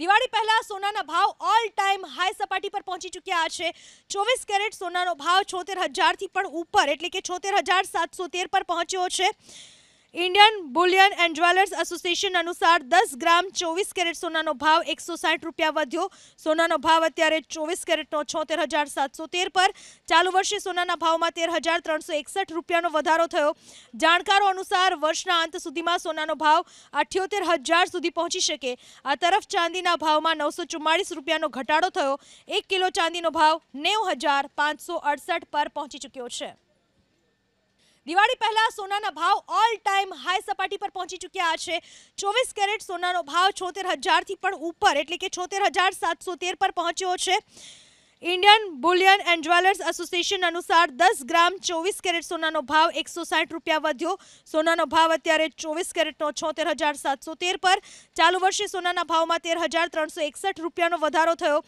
દિવાળી પહેલા સોનાના ભાવ ઓલ ટાઈમ હાઈ સપાટી પર પહોંચી ચૂક્યા છે ચોવીસ કેરેટ સોનાનો ભાવ છોતેર હજારથી પણ ઉપર એટલે કે છોતેર હજાર સાતસો તેર પર પહોંચ્યો છે Indian bullion and jewellers association અનુસાર દસ ગ્રામ ચોવીસ કેરેટ સોનાનો ભાવ એકસો સાઠ રૂપિયા વધ્યો સોનાનો ભાવ અત્યારે ચોવીસ કેરેટનો છોતેર હજાર સાતસો તેર પર ચાલુ વર્ષે સોનાના ભાવમાં તેર હજાર ત્રણસો એકસઠ રૂપિયાનો વધારો થયો જાણકારો અનુસાર વર્ષના અંત સુધીમાં સોનાનો ભાવ અઠ્યોતેર હજાર સુધી પહોંચી શકે આ તરફ ચાંદીના ભાવમાં નવસો ચુમ્માળીસ રૂપિયાનો ઘટાડો થયો એક કિલો ચાંદીનો ભાવ નેવું હજાર પાંચસો અડસઠ પર પહોંચી ચૂક્યો છે દિવાળી પહેલા સોનાના ભાવ ઓલ ટાઈમ હાઈ સપાટી પર પહોંચી ચૂક્યા છે ચોવીસ કેરેટ સોનાનો ભાવ છોતેર હજારથી પણ ઉપર એટલે કે છોતેર હજાર સાતસો તેર પર પહોંચ્યો છે Indian bullion and jewellers association અનુસાર દસ ગ્રામ ચોવીસ કેરેટ સોનાનો ભાવ એકસો સાઠ રૂપિયા વધ્યો સોનાનો ભાવ અત્યારે ચોવીસ કેરેટનો છોતેર હજાર સાતસો તેર પર ચાલુ વર્ષે સોનાના ભાવમાં તેર હજાર ત્રણસો એકસઠ રૂપિયાનો વધારો થયો